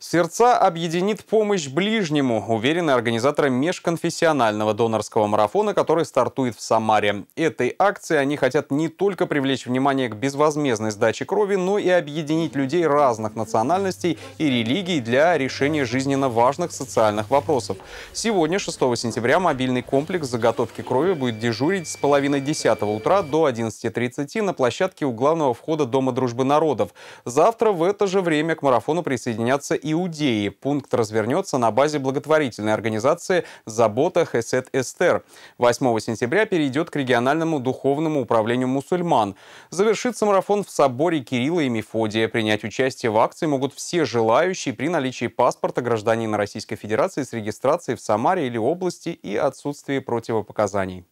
Сердца объединит помощь ближнему, уверены организаторы межконфессионального донорского марафона, который стартует в Самаре. Этой акцией они хотят не только привлечь внимание к безвозмездной сдаче крови, но и объединить людей разных национальностей и религий для решения жизненно важных социальных вопросов. Сегодня, 6 сентября, мобильный комплекс заготовки крови будет дежурить с половины 10 утра до 11.30 на площадке у главного входа Дома дружбы народов. Завтра в это же время к марафону присоединятся Иудеи. Пункт развернется на базе благотворительной организации «Забота Хесет Эстер». 8 сентября перейдет к региональному духовному управлению мусульман. Завершится марафон в соборе Кирилла и Мефодия. Принять участие в акции могут все желающие при наличии паспорта гражданина Российской Федерации с регистрацией в Самаре или области и отсутствии противопоказаний.